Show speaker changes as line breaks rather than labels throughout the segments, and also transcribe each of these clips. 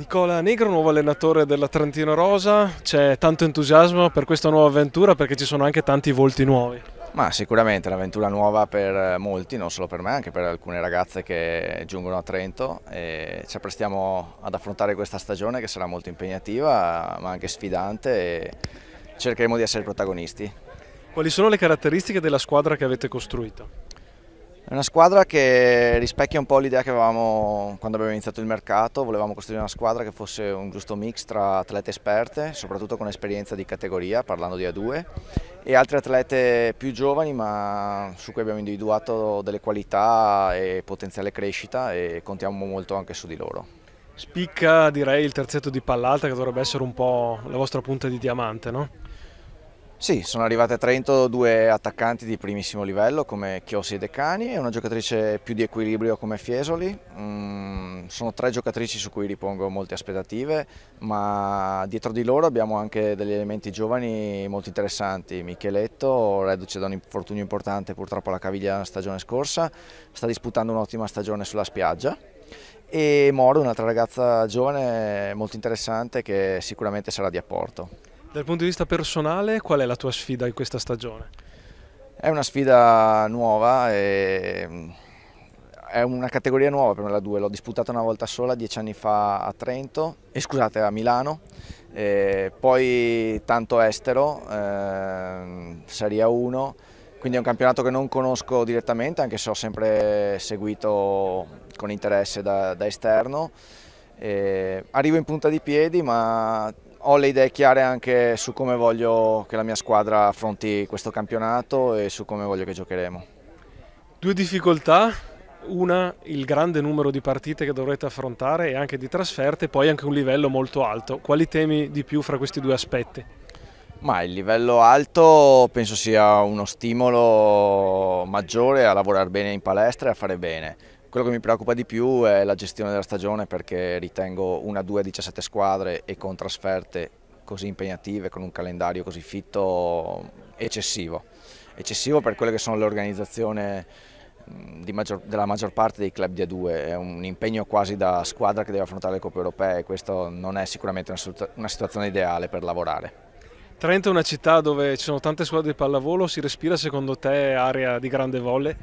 Nicola Negro, nuovo allenatore
della Trentino Rosa, c'è
tanto entusiasmo per questa nuova avventura perché ci sono anche tanti volti nuovi.
Ma sicuramente un'avventura nuova per eh, molti, non solo per me, anche per alcune ragazze che giungono a Trento e ci apprestiamo ad affrontare questa stagione che sarà molto impegnativa ma anche sfidante e cercheremo di essere protagonisti.
Quali sono le caratteristiche della squadra che avete costruito?
È una squadra che rispecchia un po' l'idea che avevamo quando abbiamo iniziato il mercato, volevamo costruire una squadra che fosse un giusto mix tra atlete esperte, soprattutto con esperienza di categoria, parlando di A2, e altri atlete più giovani ma su cui abbiamo individuato delle qualità e potenziale crescita e contiamo molto anche su di loro.
Spicca direi il terzetto di pallata che dovrebbe essere un po' la vostra punta di diamante, no?
Sì, sono arrivate a Trento due attaccanti di primissimo livello come Chiosi e De Cani e una giocatrice più di equilibrio come Fiesoli. Mm, sono tre giocatrici su cui ripongo molte aspettative, ma dietro di loro abbiamo anche degli elementi giovani molto interessanti. Micheletto, reduce da un infortunio importante purtroppo alla caviglia la stagione scorsa, sta disputando un'ottima stagione sulla spiaggia e Moro, un'altra ragazza giovane molto interessante che sicuramente sarà di apporto.
Dal punto di vista personale, qual è la tua sfida in questa stagione?
È una sfida nuova, mm, è una categoria nuova per me la 2, l'ho disputata una volta sola dieci anni fa a Trento, eh, scusate a Milano, eh, poi tanto estero, eh, Serie 1, quindi è un campionato che non conosco direttamente anche se ho sempre seguito con interesse da, da esterno. arrivo in punta di piedi ma ho le idee chiare anche su come voglio che la mia squadra affronti questo campionato e su come voglio che giocheremo.
Due difficoltà, una il grande numero di partite che dovrete affrontare e anche di trasferte, poi anche un livello molto alto. Quali temi di più fra questi due aspetti?
Ma il livello alto penso sia uno stimolo maggiore a lavorare bene in palestra e a fare bene. Quello che mi preoccupa di più è la gestione della stagione perché ritengo una, 2 a 17 squadre e con trasferte così impegnative, con un calendario così fitto, eccessivo. Eccessivo per quelle che sono le organizzazioni Maggior, della maggior parte dei club di A2, è un impegno quasi da squadra che deve affrontare le coppe europee e questa non è sicuramente una, una situazione ideale per lavorare.
Trento è una città dove ci sono tante squadre di pallavolo,
si respira secondo te area di grande volle?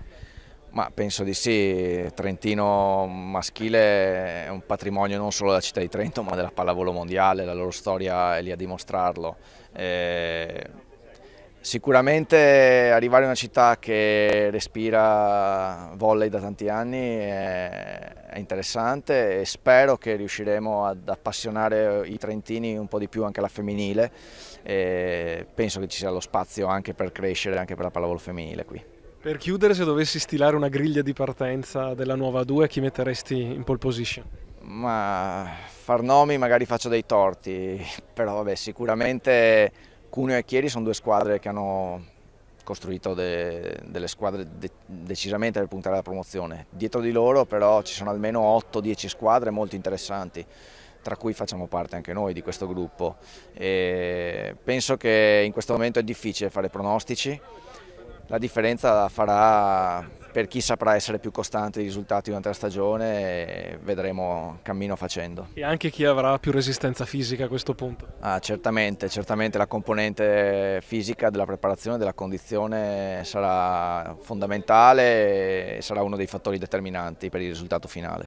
Ma penso di sì, Trentino maschile è un patrimonio non solo della città di Trento ma della pallavolo mondiale, la loro storia è lì a dimostrarlo. E eh, Sicuramente arrivare in una città che respira volley da tanti anni è interessante e spero che riusciremo ad appassionare i trentini un po' di più anche alla femminile e penso che ci sia lo spazio anche per crescere anche per la pallavolo femminile qui.
Per chiudere, se dovessi stilare una griglia di partenza della nuova 2, chi metteresti in pole position?
Ma far nomi magari faccio dei torti, però vabbè sicuramente Cuneo e Chieri sono due squadre che hanno costruito de, delle squadre de, decisamente per puntare alla promozione. Dietro di loro però ci sono almeno 8-10 squadre molto interessanti, tra cui facciamo parte anche noi di questo gruppo. E penso che in questo momento è difficile fare pronostici, la differenza la farà per chi saprà essere più costante i risultati durante la stagione eh, vedremo cammino facendo.
E anche chi avrà più resistenza fisica a questo punto?
Ah, certamente, certamente la componente fisica della preparazione, della condizione sarà fondamentale e sarà uno dei fattori determinanti per il risultato finale.